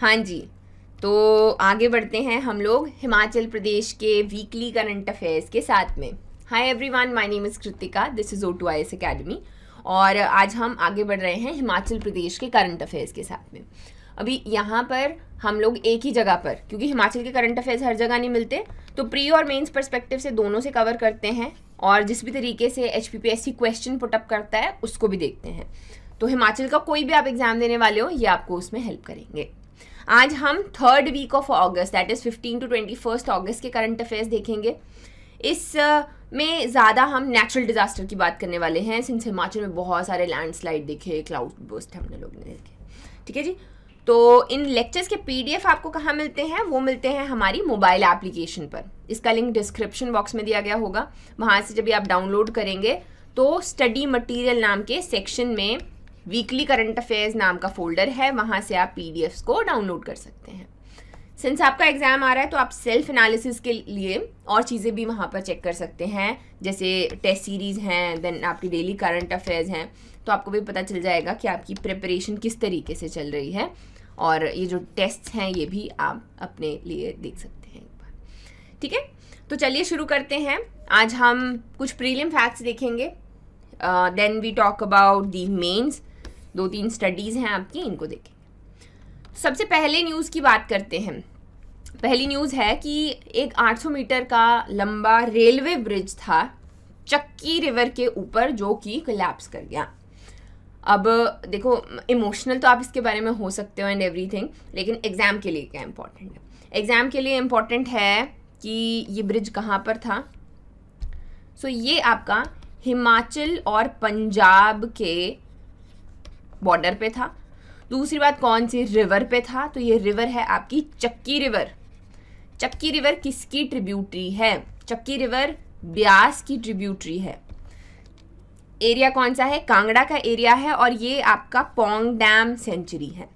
हाँ जी तो आगे बढ़ते हैं हम लोग हिमाचल प्रदेश के वीकली करंट अफेयर्स के साथ में hi everyone my name is Kritika this is O two I S academy और आज हम आगे बढ़ रहे हैं हिमाचल प्रदेश के करंट अफेयर्स के साथ में अभी यहाँ पर हम लोग एक ही जगह पर क्योंकि हिमाचल के करंट अफेयर्स हर जगह नहीं मिलते तो प्री और मेंस परस्पेक्टिव से दोनों से कवर करते हैं और जिस भी तरीके से एच पी क्वेश्चन पुटअप करता है उसको भी देखते हैं तो हिमाचल का कोई भी आप एग्ज़ाम देने वाले हो ये आपको उसमें हेल्प करेंगे आज हम third week of August that is fifteen to twenty first August के करंट अफेयर्स देखेंगे इस uh, में ज़्यादा हम नेचुरल डिज़ास्टर की बात करने वाले हैं सिंस हिमाचल में बहुत सारे लैंडस्लाइड दिखे क्लाउड बोस्ट हमने लोग ने देखे ठीक है जी तो इन लेक्चर्स के पीडीएफ आपको कहाँ मिलते हैं वो मिलते हैं हमारी मोबाइल एप्लीकेशन पर इसका लिंक डिस्क्रिप्शन बॉक्स में दिया गया होगा वहाँ से जब आप डाउनलोड करेंगे तो स्टडी मटीरियल नाम के सेक्शन में वीकली करंट अफेयर्स नाम का फोल्डर है वहाँ से आप पी को डाउनलोड कर सकते हैं सिंस आपका एग्ज़ाम आ रहा है तो आप सेल्फ एनालिसिस के लिए और चीज़ें भी वहाँ पर चेक कर सकते हैं जैसे टेस्ट सीरीज़ हैं देन आपकी डेली करंट अफेयर्स हैं तो आपको भी पता चल जाएगा कि आपकी प्रिपरेशन किस तरीके से चल रही है और ये जो टेस्ट हैं ये भी आप अपने लिए देख सकते हैं एक बार ठीक है तो चलिए शुरू करते हैं आज हम कुछ प्रीलियम फैक्ट्स देखेंगे then we talk about the mains दो तीन स्टडीज़ हैं आपकी इनको देखेंगे सबसे पहले न्यूज़ की बात करते हैं पहली न्यूज़ है कि एक 800 मीटर का लंबा रेलवे ब्रिज था चक्की रिवर के ऊपर जो कि कलेप्स कर गया अब देखो इमोशनल तो आप इसके बारे में हो सकते हो एंड एवरीथिंग लेकिन एग्ज़ाम के लिए क्या इम्पोर्टेंट है एग्ज़ाम के लिए इम्पॉर्टेंट है कि ये ब्रिज कहाँ पर था सो so, ये आपका हिमाचल और पंजाब के बॉर्डर पे था दूसरी बात कौन सी रिवर पे था तो ये रिवर है आपकी चक्की रिवर चक्की रिवर किसकी ट्रिब्यूटरी है चक्की रिवर ब्यास की ट्रिब्यूटरी है एरिया कौन सा है कांगड़ा का एरिया है और ये आपका पोंग डैम सेंचुरी है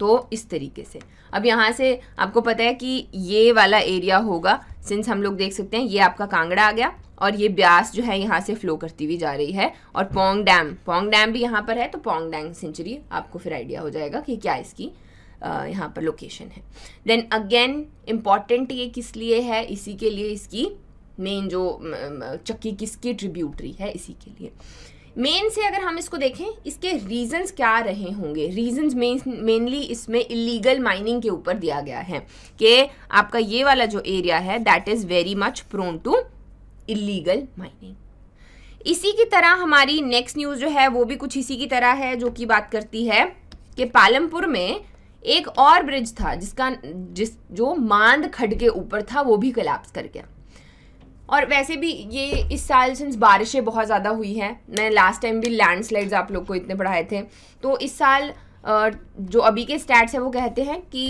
तो इस तरीके से अब यहाँ से आपको पता है कि ये वाला एरिया होगा सिंस हम लोग देख सकते हैं ये आपका कांगड़ा आ गया और ये ब्यास जो है यहाँ से फ्लो करती हुई जा रही है और पोंग डैम पोंग डैम भी यहाँ पर है तो पोंग डैम सेंचुरी आपको फिर आइडिया हो जाएगा कि क्या इसकी यहाँ पर लोकेशन है देन अगेन इम्पॉर्टेंट ये किस लिए है इसी के लिए इसकी मेन जो चक्की किसकी ट्रिब्यूटरी है इसी के लिए मेन से अगर हम इसको देखें इसके रीजंस क्या रहे होंगे रीजंस मेनली इसमें इलीगल माइनिंग के ऊपर दिया गया है कि आपका ये वाला जो एरिया है that is very much prone to illegal mining इसी की तरह हमारी नेक्स्ट न्यूज़ जो है वो भी कुछ इसी की तरह है जो कि बात करती है कि पालमपुर में एक और ब्रिज था जिसका जिस जो मांद खड के ऊपर था वो भी कलेप्स कर गया और वैसे भी ये इस साल सिंस बारिशें बहुत ज़्यादा हुई हैं मैं लास्ट टाइम भी लैंडस्लाइड्स आप लोग को इतने पढ़ाए थे तो इस साल जो अभी के स्टैट्स हैं वो कहते हैं कि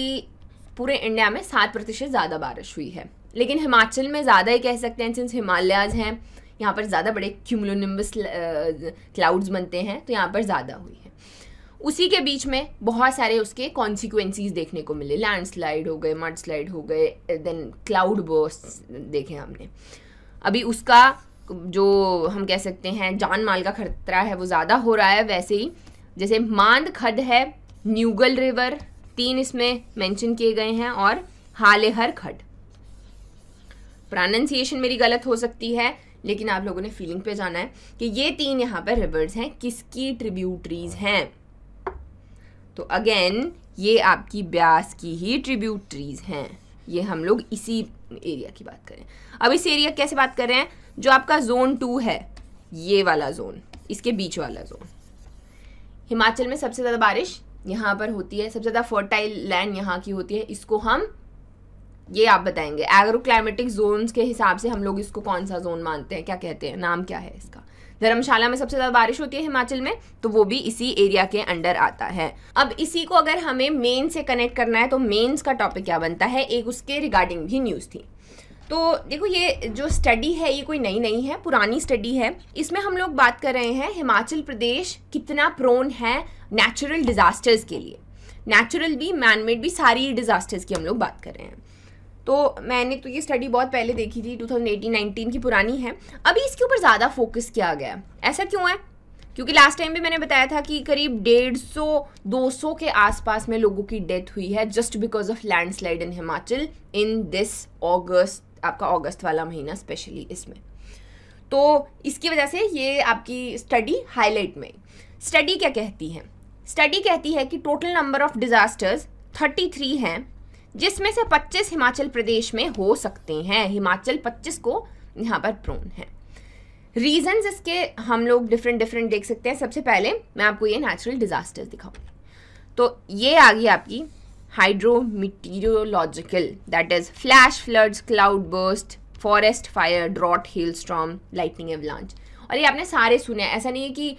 पूरे इंडिया में सात प्रतिशत ज़्यादा बारिश हुई है लेकिन हिमाचल में ज़्यादा ही कह सकते हैं सिंस हिमालयाज हैं यहाँ पर ज़्यादा बड़े क्यूमलोनिम्बस क्लाउड्स बनते हैं तो यहाँ पर ज़्यादा हुई है उसी के बीच में बहुत सारे उसके कॉन्सिक्वेंसीज देखने को मिले लैंडस्लाइड हो गए स्लाइड हो गए देन क्लाउड बर्स्ट देखे हमने अभी उसका जो हम कह सकते हैं जान माल का खतरा है वो ज़्यादा हो रहा है वैसे ही जैसे मांद खड है न्यूगल रिवर तीन इसमें मेंशन किए गए हैं और हालेहर खड प्रोनाउंसिएशन मेरी गलत हो सकती है लेकिन आप लोगों ने फीलिंग पे जाना है कि ये तीन यहाँ पर रिवर्स हैं किसकी ट्रिब्यूटरीज हैं तो अगेन ये आपकी ब्यास की ही ट्रिब्यूटरीज हैं ये हम लोग इसी एरिया की बात करें अब इस एरिया कैसे बात कर रहे हैं जो आपका जोन टू है ये वाला जोन इसके बीच वाला जोन हिमाचल में सबसे ज़्यादा बारिश यहाँ पर होती है सबसे ज़्यादा फर्टाइल लैंड यहाँ की होती है इसको हम ये आप बताएंगे एग्रो क्लाइमेटिक जोन के हिसाब से हम लोग इसको कौन सा जोन मानते हैं क्या कहते हैं नाम क्या है इसका धर्मशाला में सबसे ज़्यादा बारिश होती है हिमाचल में तो वो भी इसी एरिया के अंडर आता है अब इसी को अगर हमें मेन से कनेक्ट करना है तो मेन्स का टॉपिक क्या बनता है एक उसके रिगार्डिंग भी न्यूज़ थी तो देखो ये जो स्टडी है ये कोई नई नहीं है पुरानी स्टडी है इसमें हम लोग बात कर रहे हैं हिमाचल प्रदेश कितना प्रोन है नेचुरल डिज़ास्टर्स के लिए नेचुरल भी मैनमेड भी सारी डिज़ास्टर्स की हम लोग बात कर रहे हैं तो मैंने तो ये स्टडी बहुत पहले देखी थी 2018-19 की पुरानी है अभी इसके ऊपर ज़्यादा फोकस किया गया है ऐसा क्यों है क्योंकि लास्ट टाइम भी मैंने बताया था कि करीब डेढ़ सौ दो सौ के आसपास में लोगों की डेथ हुई है just because of landslide in Himachal in this August आपका अगस्त वाला महीना स्पेशली इसमें तो इसकी वजह से ये आपकी स्टडी हाईलाइट में स्टडी क्या कहती है स्टडी कहती है कि टोटल नंबर ऑफ डिज़ास्टर्स 33 हैं जिसमें से 25 हिमाचल प्रदेश में हो सकते हैं हिमाचल 25 को यहाँ पर प्रोन है रीजंस इसके हम लोग डिफरेंट डिफरेंट देख सकते हैं सबसे पहले मैं आपको ये नेचुरल डिजास्टर्स दिखाऊंगी तो ये आ गई आपकी hydrometeorological that is flash floods cloud burst forest fire drought hailstorm lightning avalanche और ये आपने सारे सुने हैं ऐसा नहीं है कि आ,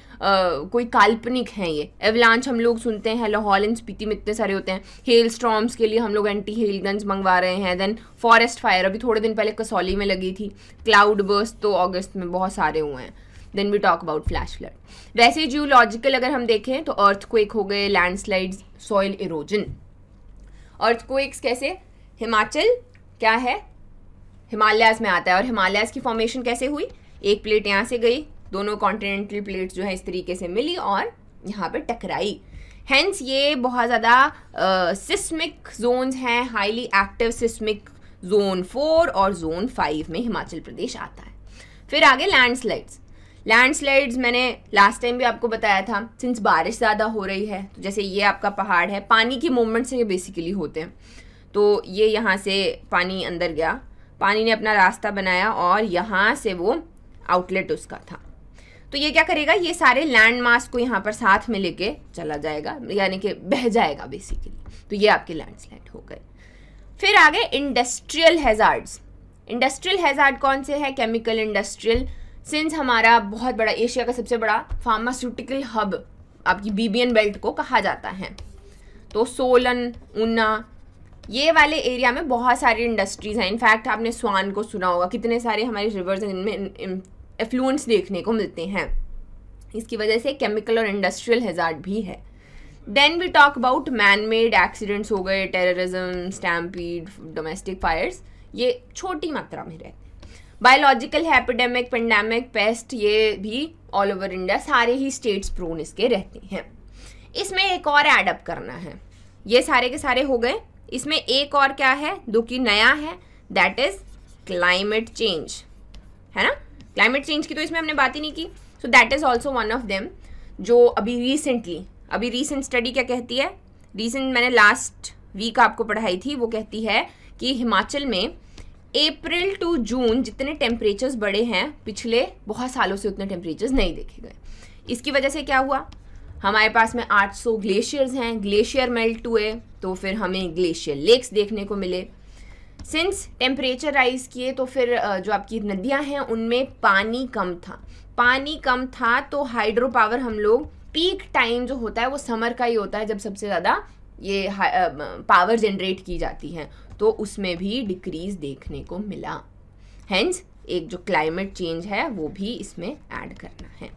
कोई काल्पनिक है ये एवलांच हम लोग सुनते हैं लाहौल एंड स्पीति में इतने सारे होते हैं हेल स्ट्रॉम्स के लिए हम लोग एंटी हेल गन्स मंगवा रहे हैं देन फॉरेस्ट फायर अभी थोड़े दिन पहले कसौली में लगी थी क्लाउड बर्स्ट तो अगस्त में बहुत सारे हुए हैं then we talk about flash flood वैसे जियोलॉजिकल अगर हम देखें तो अर्थ क्वेक हो गए landslide soil erosion earthquakes कैसे हिमाचल क्या है हिमालयाज में आता है और हिमालयाज की फॉर्मेशन कैसे हुई एक प्लेट यहाँ से गई दोनों कॉन्टिनेंटल प्लेट्स जो है इस तरीके से मिली और यहाँ पर टकराई हैंस ये बहुत ज़्यादा सिस्मिक जोन्स हैं highly active seismic zone four और जोन फाइव में हिमाचल प्रदेश आता है फिर आगे लैंडस्लाइड्स लैंडस्लाइड्स मैंने लास्ट टाइम भी आपको बताया था सिंस बारिश ज़्यादा हो रही है तो जैसे ये आपका पहाड़ है पानी की मूवमेंट से ये बेसिकली होते हैं तो ये यहाँ से पानी अंदर गया पानी ने अपना रास्ता बनाया और यहाँ से वो आउटलेट उसका था तो ये क्या करेगा ये सारे लैंड मास को यहाँ पर साथ में लेके चला जाएगा यानी कि बह जाएगा बेसिकली तो ये आपके लैंडस्लाइड हो गए फिर आ गए इंडस्ट्रियल हैज़ार्ड्स इंडस्ट्रियल हैज़ार्ड कौन से है केमिकल इंडस्ट्रियल सिंस हमारा बहुत बड़ा एशिया का सबसे बड़ा फार्मास्यूटिकल हब आपकी बीबीएन बेल्ट को कहा जाता है तो सोलन ऊना ये वाले एरिया में बहुत सारी इंडस्ट्रीज़ हैं इनफैक्ट आपने स्वान को सुना होगा कितने सारे हमारे रिवर्स इनमें एफ्लुएंट्स देखने को मिलते हैं इसकी वजह से केमिकल और इंडस्ट्रियल हेजार्ड भी है then we talk about man made accidents हो गए टेररिज्म स्टैम्पीड डोमेस्टिक फायर्स ये छोटी मात्रा में रहते हैं बायोलॉजिकल है एपिडेमिक पेंडेमिक पेस्ट ये भी ऑल ओवर इंडिया सारे ही स्टेट्स प्रोन इसके रहते हैं इसमें एक और एडअप करना है ये सारे के सारे हो गए इसमें एक और क्या है जो कि नया है दैट इज क्लाइमेट चेंज है ना क्लाइमेट चेंज की तो इसमें हमने बात ही नहीं की so that is also one of them जो अभी रिसेंटली अभी रिसेंट स्टडी क्या कहती है रिसेंट मैंने लास्ट वीक आपको पढ़ाई थी वो कहती है कि हिमाचल में अप्रैल टू जून जितने टेम्परेचर्स बड़े हैं पिछले बहुत सालों से उतने टेम्परेचर्स नहीं देखे गए इसकी वजह से क्या हुआ हमारे पास में 800 ग्लेशियर्स हैं ग्लेशियर मेल्ट हुए तो फिर हमें ग्लेशियर लेक्स देखने को मिले सिंस टेम्परेचर राइज किए तो फिर जो आपकी नदियाँ हैं उनमें पानी कम था पानी कम था तो हाइड्रो पावर हम लोग पीक टाइम जो होता है वो समर का ही होता है जब सबसे ज़्यादा ये पावर जनरेट की जाती है तो उसमें भी डिक्रीज देखने को मिला हैंस एक जो क्लाइमेट चेंज है वो भी इसमें ऐड करना है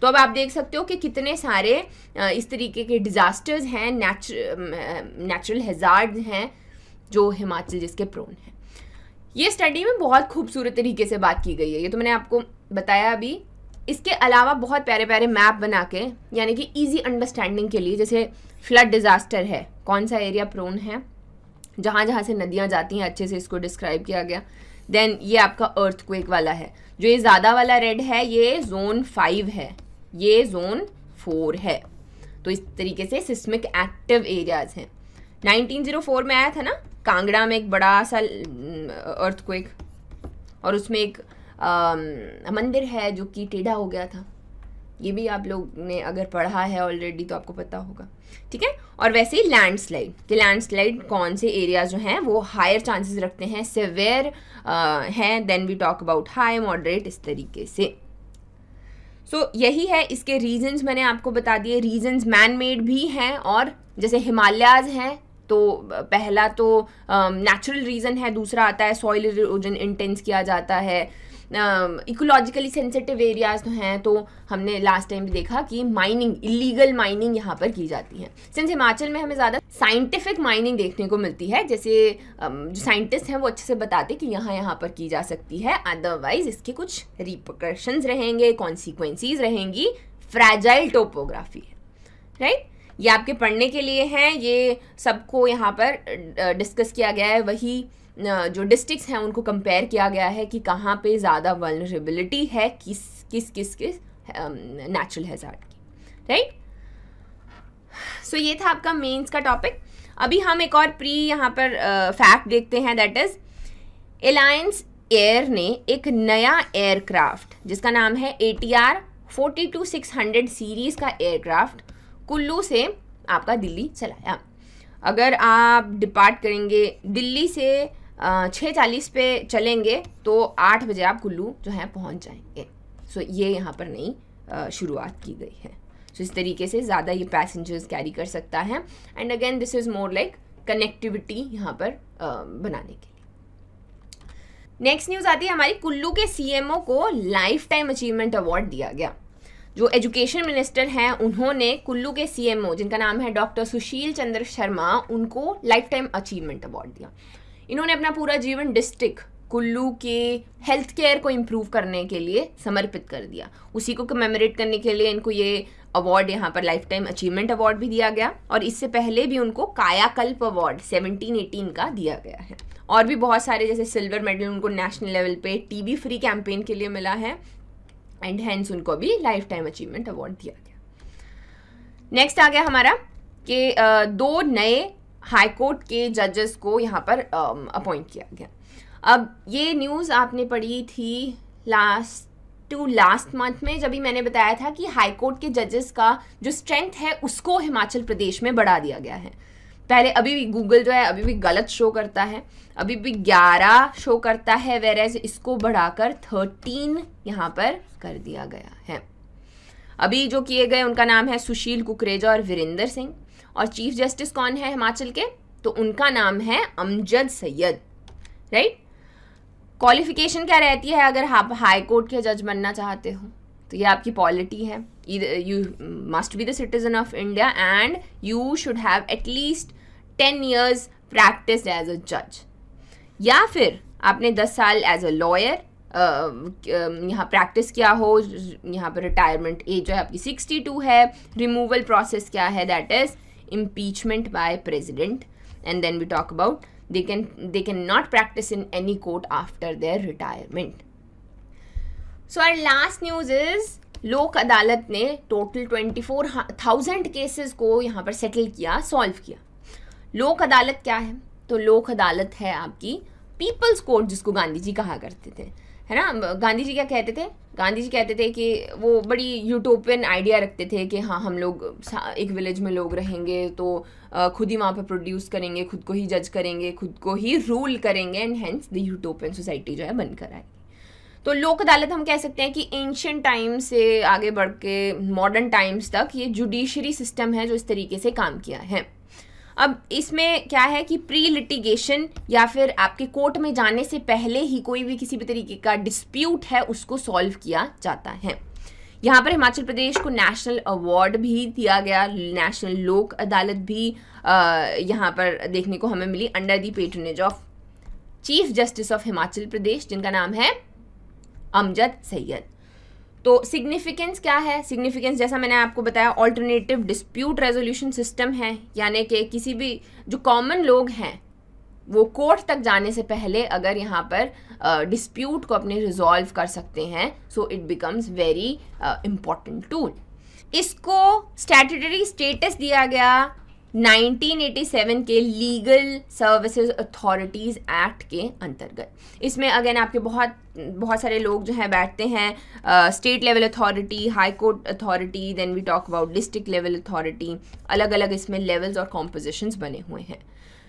तो अब आप देख सकते हो कि कितने सारे इस तरीके के डिज़ास्टर्स हैं नेचुरल हैज़ार्ड हैं जो हिमाचल जिसके प्रोन है ये स्टडी में बहुत खूबसूरत तरीके से बात की गई है ये तो मैंने आपको बताया अभी इसके अलावा बहुत प्यारे प्यारे मैप बना के यानी कि इजी अंडरस्टैंडिंग के लिए जैसे फ्लड डिज़ास्टर है कौन सा एरिया प्रोन है जहाँ जहाँ से नदियाँ जाती हैं अच्छे से इसको डिस्क्राइब किया गया देन ये आपका अर्थक्वेक वाला है जो ये ज़्यादा वाला रेड है ये जोन फाइव है ये जोन फोर है तो इस तरीके से सिस्मिक एक्टिव एरियाज़ हैं 1904 में आया था ना कांगड़ा में एक बड़ा सा अर्थक्वेक और उसमें एक आ, मंदिर है जो कि टेढ़ा हो गया था ये भी आप लोग ने अगर पढ़ा है ऑलरेडी तो आपको पता होगा ठीक है और वैसे ही लैंडस्लाइड कि लैंडस्लाइड कौन से एरियाज जो हैं वो हायर चांसेस रखते हैं सेवेयर हैं then we talk about high moderate इस तरीके से सो so, यही है इसके रीजंस मैंने आपको बता दिए रीजंस मैन मेड भी हैं और जैसे हिमालयाज हैं तो पहला तो नेचुरल रीज़न है दूसरा आता है सॉइल इरोजन इंटेंस किया जाता है इकोलॉजिकली सेंसिटिव एरियाज तो हैं तो हमने लास्ट टाइम भी देखा कि माइनिंग इलीगल माइनिंग यहाँ पर की जाती है सिंस हिमाचल में हमें ज़्यादा साइंटिफिक माइनिंग देखने को मिलती है जैसे जो साइंटिस्ट हैं वो अच्छे से बताते कि यहाँ यहाँ पर की जा सकती है अदरवाइज इसके कुछ रिपोकर्शंस रहेंगे कॉन्सिक्वेंसीज रहेंगी फ्रेजाइल टोपोग्राफी है राइट right? ये आपके पढ़ने के लिए हैं ये सबको यहाँ पर डिस्कस किया गया है वही जो डिस्ट्रिक्स हैं उनको कंपेयर किया गया है कि कहाँ पे ज़्यादा वनरेबिलिटी है किस किस किस किस नेचुरल हैजार्ड की राइट सो ये था आपका मेंस का टॉपिक अभी हम एक और प्री यहाँ पर फैक्ट uh, देखते हैं दैट इज़ एलायंस एयर ने एक नया एयरक्राफ्ट जिसका नाम है A T R forty two six hundred series का एयरक्राफ्ट कुल्लू से आपका दिल्ली चलाया अगर आप डिपार्ट करेंगे दिल्ली से छः चालीस पे चलेंगे तो आठ बजे आप कुल्लू जो है पहुंच जाएंगे सो so, ये यहाँ पर नई शुरुआत की गई है सो so, इस तरीके से ज़्यादा ये पैसेंजर्स कैरी कर सकता है and again this is more like connectivity यहाँ पर बनाने के लिए नेक्स्ट न्यूज़ आती है हमारी कुल्लू के सीएमओ को लाइफ टाइम अचीवमेंट अवार्ड दिया गया जो एजुकेशन मिनिस्टर हैं उन्होंने कुल्लू के सीएमओ जिनका नाम है डॉक्टर सुशील चंद्र शर्मा उनको लाइफ टाइम अचीवमेंट अवार्ड दिया इन्होंने अपना पूरा जीवन डिस्ट्रिक्ट कुल्लू के हेल्थ केयर को इम्प्रूव करने के लिए समर्पित कर दिया उसी को कमेमोरेट करने के लिए इनको ये अवार्ड यहाँ पर लाइफ टाइम अचीवमेंट अवार्ड भी दिया गया और इससे पहले भी उनको कायाकल्प अवार्ड सेवनटीन एटीन का दिया गया है और भी बहुत सारे जैसे सिल्वर मेडल उनको नेशनल लेवल पे टीबी फ्री कैंपेन के लिए मिला है एंड हैंस उनको भी लाइफ टाइम अचीवमेंट अवार्ड दिया गया नेक्स्ट आ गया हमारा कि दो नए हाई कोर्ट के जजेस को यहाँ पर अपॉइंट किया गया अब ये न्यूज़ आपने पढ़ी थी लास्ट टू लास्ट मंथ में जब भी मैंने बताया था कि हाई कोर्ट के जजेस का जो स्ट्रेंथ है उसको हिमाचल प्रदेश में बढ़ा दिया गया है पहले अभी भी गूगल जो है अभी भी गलत शो करता है अभी भी 11 शो करता है वेर एज इसको बढ़ाकर 13 यहाँ पर कर दिया गया है अभी जो किए गए उनका नाम है सुशील कुकरेजा और वीरेंद्र सिंह और चीफ जस्टिस कौन है हिमाचल के तो उनका नाम है अमजद सैयद राइट क्वालिफिकेशन क्या रहती है अगर आप हाई कोर्ट के जज बनना चाहते हो तो ये आपकी पॉलिटी है you must be the citizen of India and you should have at least ten years practice as a जज या फिर आपने दस साल एज अ लॉयर यहाँ प्रैक्टिस किया हो यहाँ पर रिटायरमेंट एज जो है आपकी सिक्सटी टू है रिमूवल प्रोसेस क्या है that is impeachment by president and then we talk about they can they can not practice in any court after their retirement so our last news is Lok Adalat ने total twenty four thousand cases को यहाँ पर settle किया solve किया लोक अदालत क्या है तो लोक अदालत है आपकी पीपल्स कोर्ट जिसको गांधी जी कहा करते थे है ना गांधी जी क्या कहते थे गांधी जी कहते थे कि वो बड़ी यूटोपियन आइडिया रखते थे कि हाँ हम लोग एक विलेज में लोग रहेंगे तो खुद ही वहाँ पर प्रोड्यूस करेंगे खुद को ही जज करेंगे खुद को ही रूल करेंगे and hence the utopian society जो है बनकर आएगी तो लोक अदालत हम कह सकते हैं कि एंशियंट टाइम से आगे बढ़ के मॉडर्न टाइम्स तक ये जुडिशरी सिस्टम है जो इस तरीके से काम किया है अब इसमें क्या है कि प्री लिटिगेशन या फिर आपके कोर्ट में जाने से पहले ही कोई भी किसी भी तरीके का डिस्प्यूट है उसको सॉल्व किया जाता है यहाँ पर हिमाचल प्रदेश को नेशनल अवार्ड भी दिया गया नेशनल लोक अदालत भी यहाँ पर देखने को हमें मिली under the patronage of chief justice of Himachal Pradesh जिनका नाम है अमजद सैयद तो सिग्निफिकेंस क्या है सिग्निफिकेंस जैसा मैंने आपको बताया ऑल्टरनेटिव डिस्प्यूट रेजोल्यूशन सिस्टम है यानी कि किसी भी जो कॉमन लोग हैं वो कोर्ट तक जाने से पहले अगर यहाँ पर डिस्प्यूट uh, को अपने रिजॉल्व कर सकते हैं so it becomes very important tool इसको स्टैटरी स्टेटस दिया गया 1987 के लीगल सर्विसेज अथॉरिटीज़ एक्ट के अंतर्गत इसमें अगेन आपके बहुत बहुत सारे लोग जो हैं बैठते हैं state level authority high court authority then we talk about district level authority अलग अलग इसमें लेवल्स और कॉम्पोजिशंस बने हुए हैं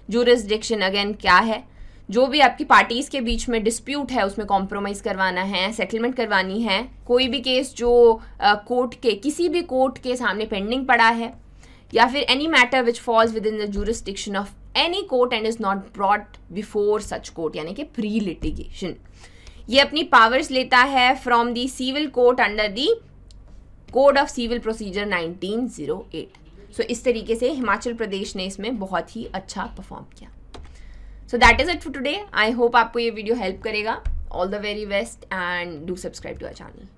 जूरिस्डिक्शन अगेन क्या है जो भी आपकी पार्टीज़ के बीच में डिस्प्यूट है उसमें कॉम्प्रोमाइज़ करवाना है सेटलमेंट करवानी है कोई भी केस जो कोर्ट के किसी भी कोर्ट के सामने पेंडिंग पड़ा है या फिर any matter which falls within the jurisdiction of any court and is not brought before such court यानी कि प्री लिटिगेशन ये अपनी पावर्स लेता है from the civil court under the code of civil procedure 1908 so so, इस तरीके से हिमाचल प्रदेश ने इसमें बहुत ही अच्छा परफॉर्म किया so that is it for today I hope आपको ये वीडियो हेल्प करेगा all the very best and do subscribe to our channel